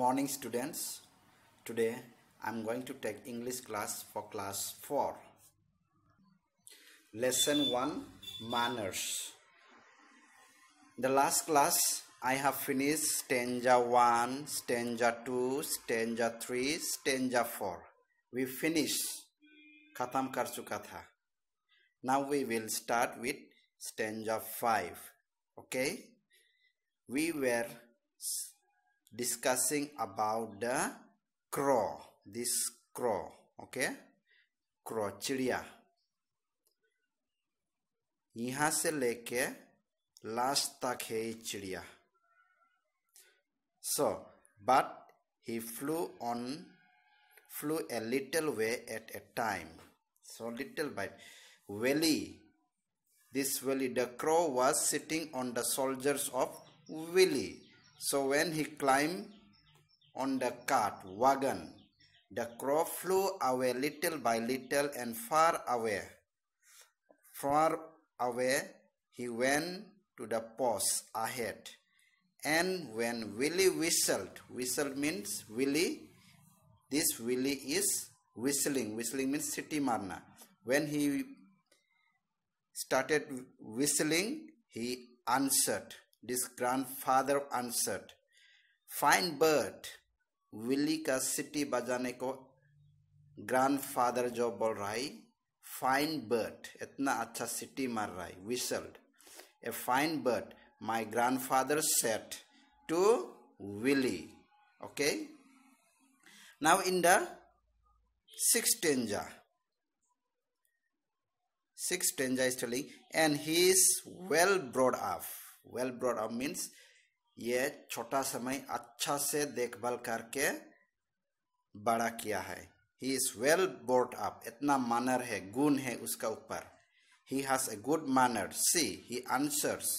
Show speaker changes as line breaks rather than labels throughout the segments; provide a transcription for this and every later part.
morning students today i'm going to take english class for class 4 lesson 1 manners the last class i have finished stanza 1 stanza 2 stanza 3 stanza 4 we finish khatam kar chuka tha now we will start with stanza 5 okay we were discussing about the crow this crow okay crow चिड़िया यहाँ से लेके last तक है ये चिड़िया so but he flew on flew a little way at a time so little by Willy this Willy the crow was sitting on the shoulders of Willy so when he climbed on the cart wagon, the crow flew away little by little and far away. Far away he went to the post ahead. And when Willie whistled, whistle means Willie, this Willie is whistling. Whistling means city marna. When he started whistling, he answered. This grandfather answered, Fine bird, Willy ka city bajane ko grandfather jo bol rai. Fine bird, etna acha city mar rai, whistled. A fine bird, my grandfather said to Willy. Okay? Now in the sixth stanza. Sixth stanza is telling, and he is well brought up. Well brought up means ये छोटा समय अच्छा से देखभाल करके बड़ा किया है ही इज वेल ब्रॉड अप इतना मानर है गुण है उसका ऊपर ही has a good manner see he answers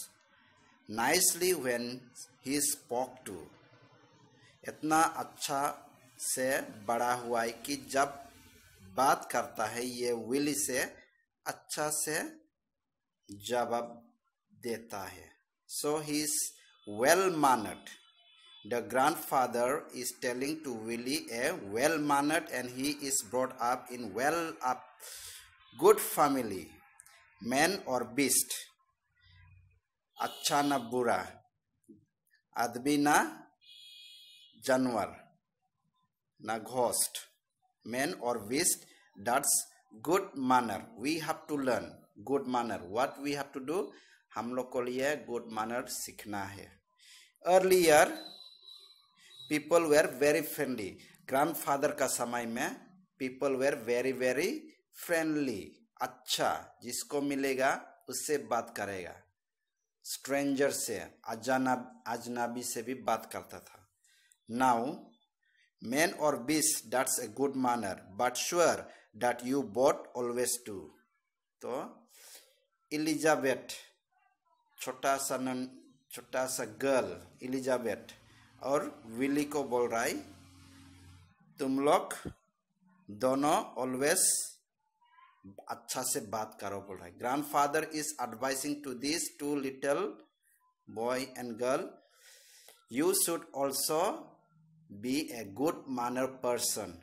nicely when he spoke to इतना अच्छा से बड़ा हुआ है कि जब बात करता है ये विली से अच्छा से जवाब देता है So he is well-mannered. The grandfather is telling to Willie a well-mannered and he is brought up in well-up, good family, man or beast. Achana Bura. बुरा Janwar. Naghost. जानवर or beast that's good manner we have to learn good manner what we have to do हम लोग को लिए good manner सीखना है earlier people were very friendly grandfather का समय में people were very very friendly अच्छा जिसको मिलेगा उससे बात करेगा स्ट्रेंजर से अजाना अजनबी से भी बात करता था नाउ मैन और बीस that's a good manner but sure that you बॉट ऑलवेज टू तो इलिजाबेथ छोटा सा नन छोटा सा गर्ल इलिजाबेथ और विली को बोल रहा है तुम लोग दोनों ऑलवेज अच्छा से बात करो बोल रहा है grandfather is advising to this two little boy and girl you should also be a good manner person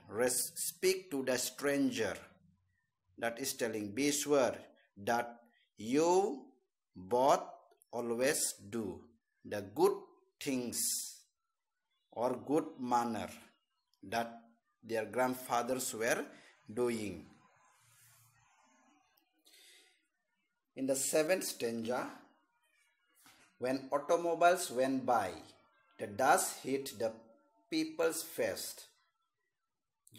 speak to the stranger that is telling be sure that you both always do the good things or good manner that their grandfathers were doing. In the seventh stanza, when automobiles went by, the dust hit the people's face.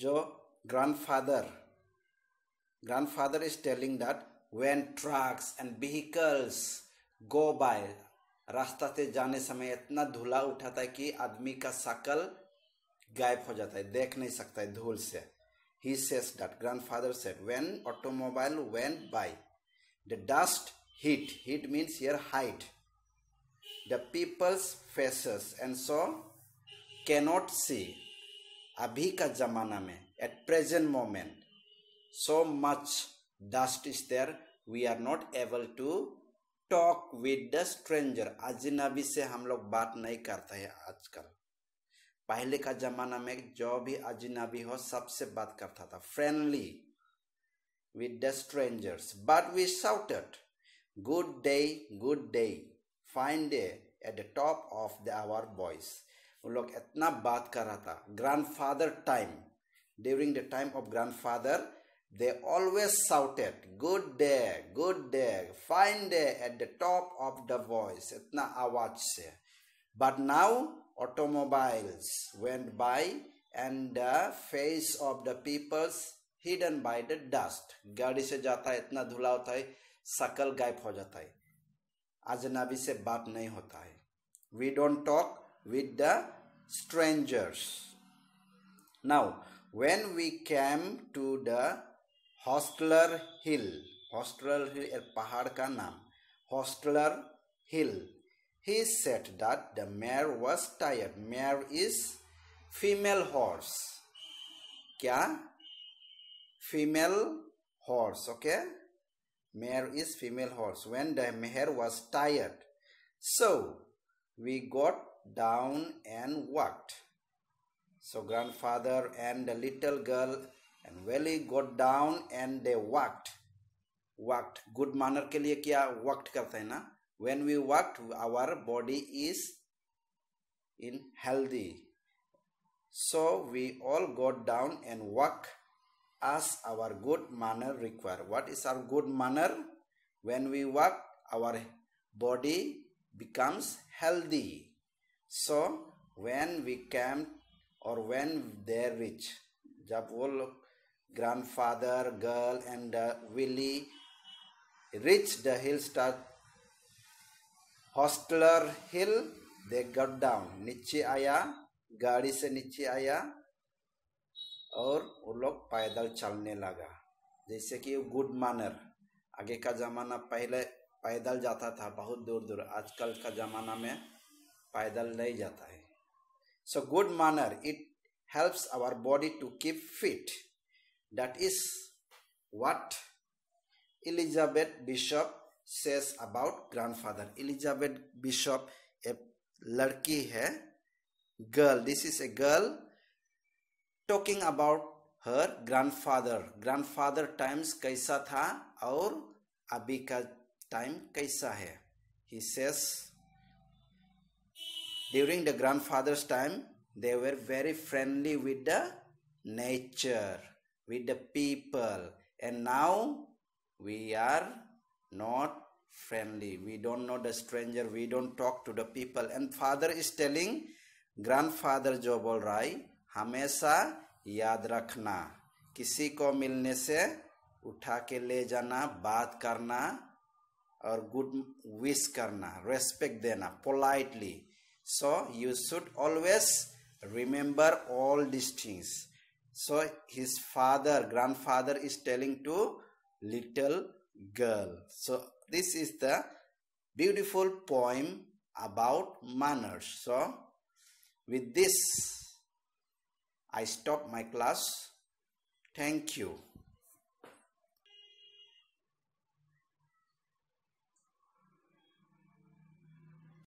Joe, grandfather, grandfather is telling that when trucks and vehicles go by रास्ता से जाने समय इतना धूला उठाता है कि आदमी का शकल गायब हो जाता है देख नहीं सकता है धूल से ही says that grandfather said when automobile when by the dust heat heat means your hit the people's faces and so cannot see अभी का जमाना में at present moment so much dust is there we are not able to talk with the stranger अजनबी से हम लोग बात नहीं करते हैं आजकल पहले का जमाना में जो भी अजनबी हो सबसे बात करता था friendly with the strangers but we shouted good day good day fine day at the top of the our voice उन लोग इतना बात कर रहा था grandfather time during the time of grandfather They always shouted, Good day, good day, fine day at the top of the voice. Itna awaj se. But now automobiles went by and the face of the people's hidden by the dust. गाड़ी से जाता है इतना धुला होता है शकल गायब हो जाता है अजनबी से बात नहीं होता है don't talk with the strangers. Now, when we came to the Hostler Hill, Hostler Hill एक पहाड़ का नाम Hostler Hill he said that the mare was tired mare is female horse क्या female horse okay mare is female horse when the mare was tired so we got down and walked so grandfather and the little girl and Veli got down and they worked. Walked. Good manner ke liye kya walked karte na? When we worked, our body is in healthy. So we all got down and walked as our good manner require. What is our good manner? When we work, our body becomes healthy. So when we camp or when they reach, jab wo log grandfather, girl, and uh, Willie reached the hillstart Hostler Hill they got down नीचे आया गाड़ी से नीचे आया और वो लोग पैदल चलने लगा जैसे कि गुड मानर आगे का ज़माना पहले पैदल जाता था बहुत दूर दूर आजकल का ज़माना में पैदल नहीं जाता है so good manner it helps our body to keep fit That is what Elizabeth Bishop says about grandfather. Elizabeth Bishop a लड़की है girl. This is a girl talking about her grandfather. Grandfather times कैसा था और अभी का time कैसा है He says during the grandfather's time they were very friendly with the nature. with the people and now we are not friendly we don't know the stranger we don't talk to the people and father is telling grandfather jobal rai hamesa yaad rakhna kisi ko milne se utha le jana baat karna or good wish karna respect dena politely so you should always remember all these things so his father, grandfather is telling to little girl. So this is the beautiful poem about manners. So with this, I stop my class. Thank you.